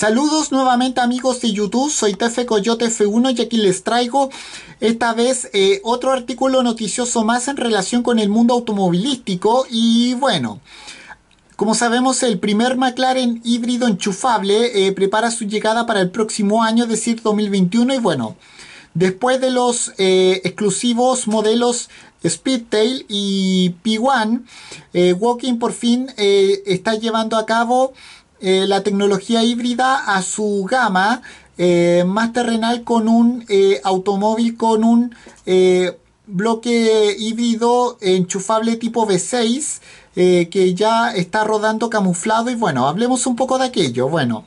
Saludos nuevamente amigos de YouTube, soy TF Coyote F1 y aquí les traigo esta vez eh, otro artículo noticioso más en relación con el mundo automovilístico y bueno... Como sabemos, el primer McLaren híbrido enchufable eh, prepara su llegada para el próximo año, es decir, 2021. Y bueno, después de los eh, exclusivos modelos Speedtail y P1, Walking por fin está llevando a cabo eh, la tecnología híbrida a su gama eh, más terrenal con un eh, automóvil con un bloque híbrido enchufable tipo V6 que ya está rodando camuflado y bueno, hablemos un poco de aquello. Bueno.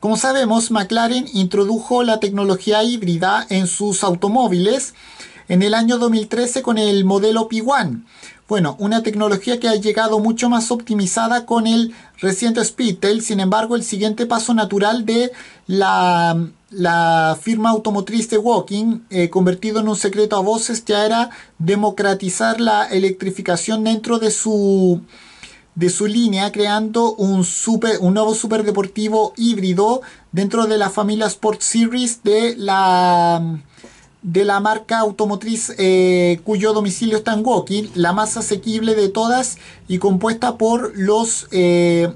Como sabemos, McLaren introdujo la tecnología híbrida en sus automóviles en el año 2013 con el modelo P1. Bueno, una tecnología que ha llegado mucho más optimizada con el reciente Speedtail, sin embargo el siguiente paso natural de la, firma automotriz de Walking, eh, convertido en un secreto a voces, ya era democratizar la electrificación dentro de su de su línea creando un, super, un nuevo superdeportivo híbrido dentro de la familia Sport Series de la de la marca automotriz eh, cuyo domicilio está en Woking, la más asequible de todas y compuesta por los, eh,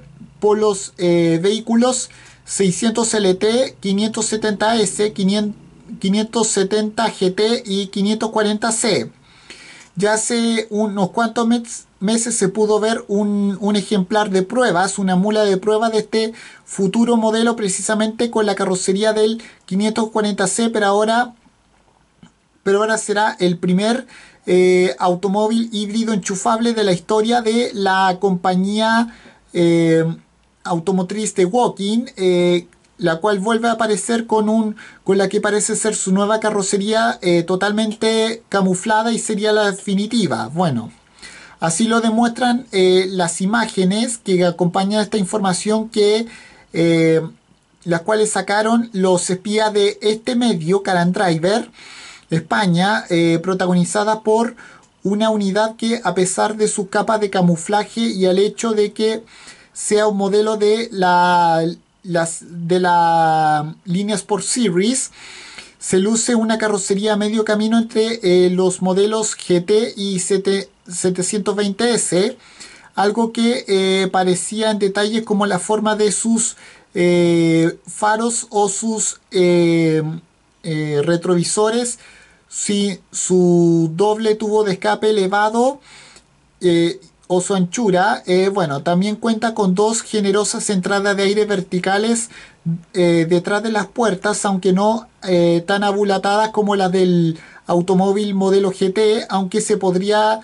eh, vehículos 600 LT, 570 S, 570 GT y 540 C. Ya hace unos cuantos meses se pudo ver un, un, ejemplar de pruebas, una mula de prueba de este futuro modelo precisamente con la carrocería del 540C, pero ahora pero ahora será el primer eh, automóvil híbrido enchufable de la historia de la compañía eh, automotriz de Walking, eh, la cual vuelve a aparecer con, un, con la que parece ser su nueva carrocería totalmente camuflada y sería la definitiva. Bueno. Así lo demuestran las imágenes que acompañan esta información que las cuales sacaron los espías de este medio, Caran Driver, España, eh, protagonizada por una unidad que a pesar de su capa de camuflaje y al hecho de que sea un modelo de la, las, de línea Sport Series, se luce una carrocería a medio camino entre eh, los modelos GT y 720S, algo que eh, parecía en detalles como la forma de sus faros o sus retrovisores si su doble tubo de escape elevado eh, o su anchura, eh, bueno, también cuenta con dos generosas entradas de aire verticales eh, detrás de las puertas, aunque no tan abulatadas como las del automóvil modelo GT, aunque se podría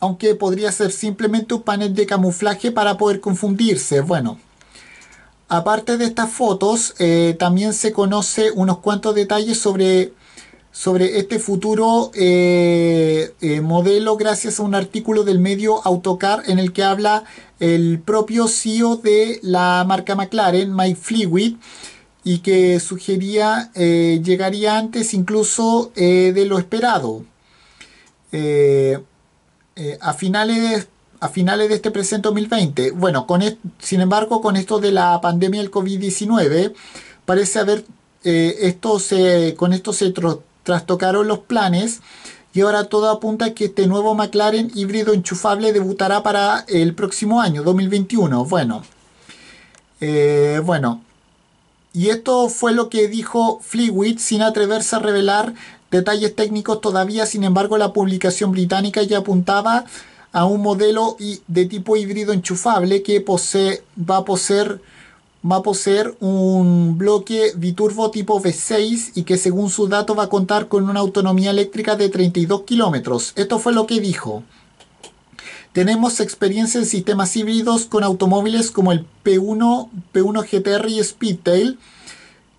aunque podría ser simplemente un panel de camuflaje para poder confundirse. Bueno, aparte de estas fotos, también se conoce unos cuantos detalles sobre sobre este futuro eh, eh, modelo gracias a un artículo del medio Autocar en el que habla el propio CEO de la marca McLaren, Mike Fleetwood, y que sugería eh, llegaría antes incluso de lo esperado. a finales a finales de este presente 2020. Bueno, sin embargo, con esto de la pandemia del COVID-19, parece haber con esto se trastocaron los planes y ahora todo apunta que este nuevo McLaren híbrido enchufable debutará para el próximo año, 2021. Bueno, eh, bueno. Y esto fue lo que dijo Fleetwood sin atreverse a revelar detalles técnicos todavía, sin embargo la publicación británica ya apuntaba a un modelo de tipo híbrido enchufable que posee, va a poseer va a poseer un bloque biturbo tipo V6 y que según su dato va a contar con una autonomía eléctrica de 32 kilómetros. Esto fue lo que dijo. Tenemos experiencia en sistemas híbridos con automóviles como el P1, P1 GTR y Speedtail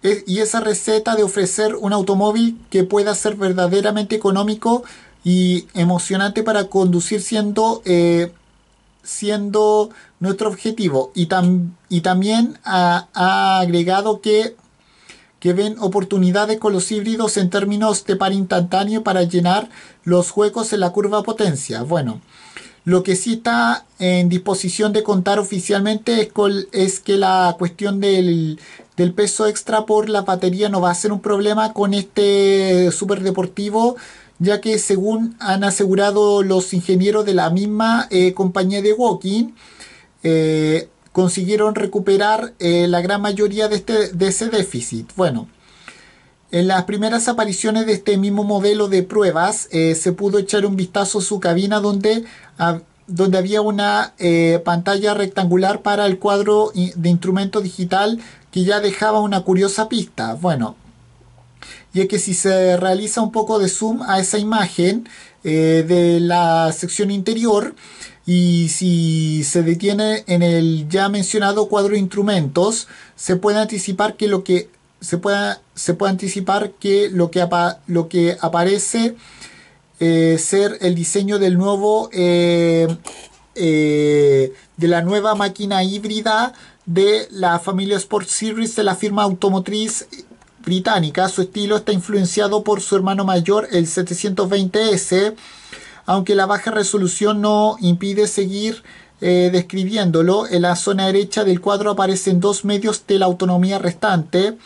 e, y esa receta de ofrecer un automóvil que pueda ser verdaderamente económico y emocionante para conducir siendo... Eh, siendo nuestro objetivo. Y, y también ha, agregado que, que, ven oportunidades con los híbridos en términos de par instantáneo para llenar los huecos en la curva potencia. Bueno, lo que sí está en disposición de contar oficialmente es, que la cuestión del, peso extra por la batería no va a ser un problema con este super deportivo ya que según han asegurado los ingenieros de la misma eh, compañía de Walking, eh, consiguieron recuperar eh, la gran mayoría este, de, ese déficit. Bueno, en las primeras apariciones de este mismo modelo de pruebas se pudo echar un vistazo a su cabina donde, donde había una pantalla rectangular para el cuadro de instrumento digital que ya dejaba una curiosa pista. Bueno, es que si se realiza un poco de zoom a esa imagen eh, de la sección interior y si se detiene en el ya mencionado cuadro de instrumentos, se puede anticipar que lo que se se puede anticipar que lo que, lo que aparece eh, ser el diseño del nuevo eh, de la nueva máquina híbrida de la familia Sport Series de la firma automotriz británica. Su estilo está influenciado por su hermano mayor, el 720S, aunque la baja resolución no impide seguir eh, describiéndolo. En la zona derecha del cuadro aparecen dos medios de la autonomía restante.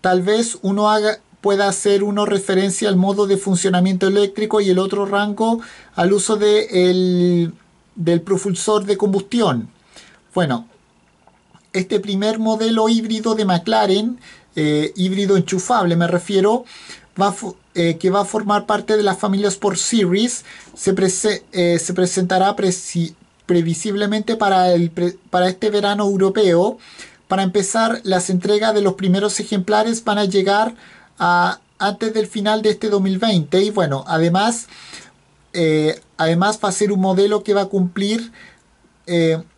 Tal vez uno haga, pueda hacer una referencia al modo de funcionamiento eléctrico y el otro rango al uso del propulsor de combustión. Bueno, este primer modelo híbrido de McLaren eh, híbrido enchufable, me refiero, eh, que va a formar parte de las familias por Series, se, eh, se presentará previsiblemente para, el para este verano europeo. Para empezar, las entregas de los primeros ejemplares van a llegar a antes del final de este 2020 y bueno, además, además va a ser un modelo que va a cumplir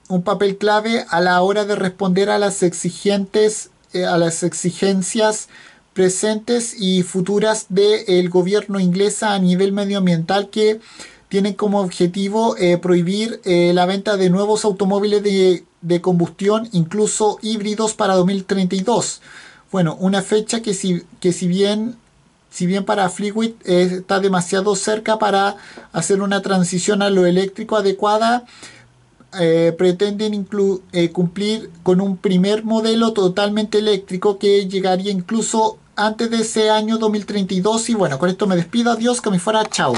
un papel clave a la hora de responder a las exigentes eh, a las exigencias presentes y futuras del gobierno inglesa a nivel medioambiental que tiene como objetivo eh, prohibir eh, la venta de nuevos automóviles de, combustión, incluso híbridos, para 2032. Bueno, una fecha que si, que si bien si bien para Fleetwood está demasiado cerca para hacer una transición a lo eléctrico adecuada, eh, pretenden eh, cumplir con un primer modelo totalmente eléctrico que llegaría incluso antes de ese año 2032. Y bueno, con esto me despido. Adiós, que me fuera. Chao.